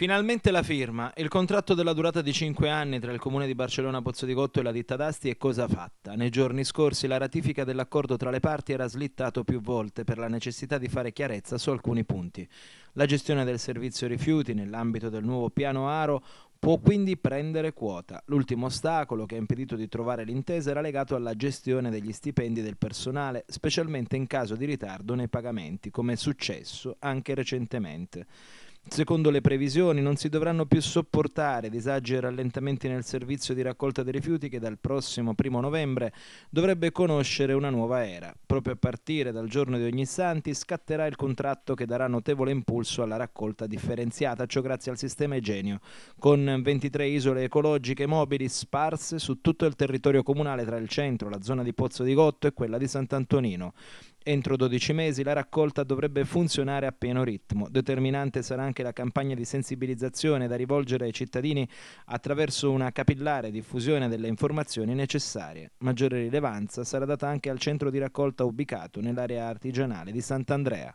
Finalmente la firma. Il contratto della durata di 5 anni tra il Comune di Barcellona Pozzo di Cotto e la ditta d'Asti è cosa fatta. Nei giorni scorsi la ratifica dell'accordo tra le parti era slittato più volte per la necessità di fare chiarezza su alcuni punti. La gestione del servizio rifiuti nell'ambito del nuovo piano Aro può quindi prendere quota. L'ultimo ostacolo che ha impedito di trovare l'intesa era legato alla gestione degli stipendi del personale, specialmente in caso di ritardo nei pagamenti, come è successo anche recentemente. Secondo le previsioni non si dovranno più sopportare disagi e rallentamenti nel servizio di raccolta dei rifiuti che dal prossimo primo novembre dovrebbe conoscere una nuova era. Proprio a partire dal giorno di ogni santi scatterà il contratto che darà notevole impulso alla raccolta differenziata, ciò grazie al sistema Egenio, con 23 isole ecologiche mobili sparse su tutto il territorio comunale tra il centro, la zona di Pozzo di Gotto e quella di Sant'Antonino. Entro 12 mesi la raccolta dovrebbe funzionare a pieno ritmo. Determinante sarà anche la campagna di sensibilizzazione da rivolgere ai cittadini attraverso una capillare diffusione delle informazioni necessarie. Maggiore rilevanza sarà data anche al centro di raccolta ubicato nell'area artigianale di Sant'Andrea.